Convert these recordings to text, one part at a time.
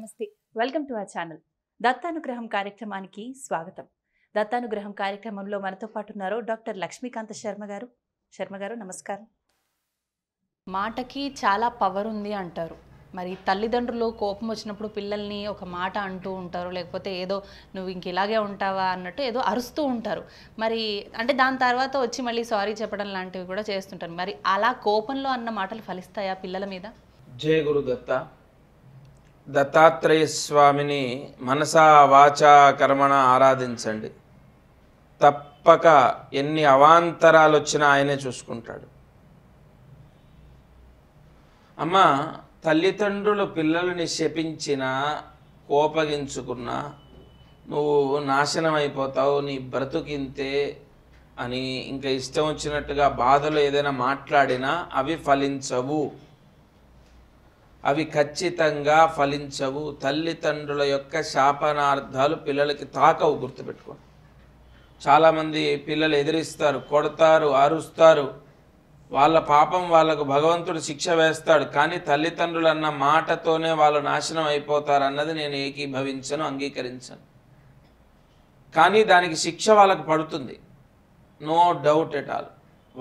నమస్తే welcome to our channel Dattanugraham కార్యక్రమానికి స్వాగతం దత్తానుగ్రహం కార్యక్రమంలో మనతో పాటు ఉన్నారు డాక్టర్ లక్ష్మీకాంత శర్మ గారు శర్మ గారు నమస్కారం మాటకి చాలా పవర్ ఉంది అంటారు మరి తల్లిదండ్రులు కోపం వచ్చినప్పుడు పిల్లల్ని ఒక మాట అంటూ ఉంటారు లేకపోతే ఏదో నువ్వు ఇంక ఇలాగే ఉంటావా అన్నట్టు ఏదో అరుస్తూ ఉంటారు మరి అంటే దాని తర్వాత వచ్చి మళ్ళీ సారీ చెప్పడం లాంటివి కూడా చేస్తుంటారు మరి అలా కోపంలో అన్న మాటలు ఫలిస్తాయా పిల్లల మీద జయ గురుదత్త దత్తాత్రేయ స్వామిని మనసా వాచా కర్మణ ఆరాధించండి తప్పక ఎన్ని అవాంతరాలు వచ్చినా ఆయనే చూసుకుంటాడు అమ్మ తల్లిదండ్రులు పిల్లల్ని శపించినా కోపగించుకున్నా నువ్వు నాశనం అయిపోతావు నీ బ్రతుకింతే అని ఇంకా ఇష్టం వచ్చినట్టుగా బాధలు ఏదైనా మాట్లాడినా అవి ఫలించవు అవి ఖచ్చితంగా ఫలించవు తల్లిదండ్రుల యొక్క శాపనార్థాలు పిల్లలకి తాకవు గుర్తుపెట్టుకోండి చాలామంది పిల్లలు ఎదిరిస్తారు కొడతారు అరుస్తారు వాళ్ళ పాపం వాళ్ళకు భగవంతుడు శిక్ష వేస్తాడు కానీ తల్లిదండ్రులు అన్న మాటతోనే వాళ్ళు నాశనం అయిపోతారు అన్నది నేను ఏకీభవించను అంగీకరించను కానీ దానికి శిక్ష వాళ్ళకు పడుతుంది నో డౌట్ ఎట్ ఆల్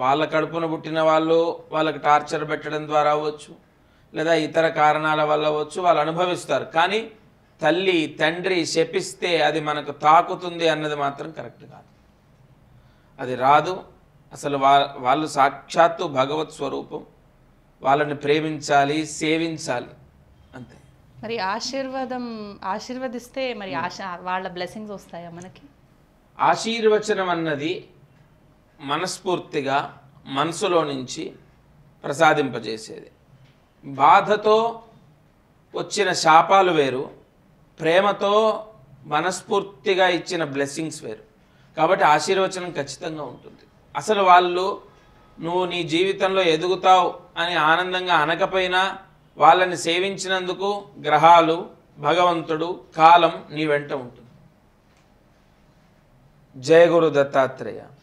వాళ్ళ కడుపున పుట్టిన వాళ్ళు వాళ్ళకి టార్చర్ పెట్టడం ద్వారా అవ్వచ్చు లేదా ఇతర కారణాల వల్ల వచ్చు వాళ్ళు అనుభవిస్తారు కానీ తల్లి తండ్రి శపిస్తే అది మనకు తాకుతుంది అన్నది మాత్రం కరెక్ట్ కాదు అది రాదు అసలు వాళ్ళు సాక్షాత్తు భగవత్ స్వరూపం వాళ్ళని ప్రేమించాలి సేవించాలి అంతే మరి ఆశీర్వాదం ఆశీర్వదిస్తే మరి ఆశ వాళ్ళ బ్లెస్సింగ్స్ వస్తాయా మనకి ఆశీర్వచనం అన్నది మనస్ఫూర్తిగా మనసులో నుంచి ప్రసాదింపజేసేది బాధతో వచ్చిన శాపాలు వేరు ప్రేమతో మనస్ఫూర్తిగా ఇచ్చిన బ్లెస్సింగ్స్ వేరు కాబట్టి ఆశీర్వచనం ఖచ్చితంగా ఉంటుంది అసలు వాళ్ళు నువ్వు నీ జీవితంలో ఎదుగుతావు అని ఆనందంగా అనకపోయినా వాళ్ళని సేవించినందుకు గ్రహాలు భగవంతుడు కాలం నీ వెంట ఉంటుంది జయ గురు దత్తాత్రేయ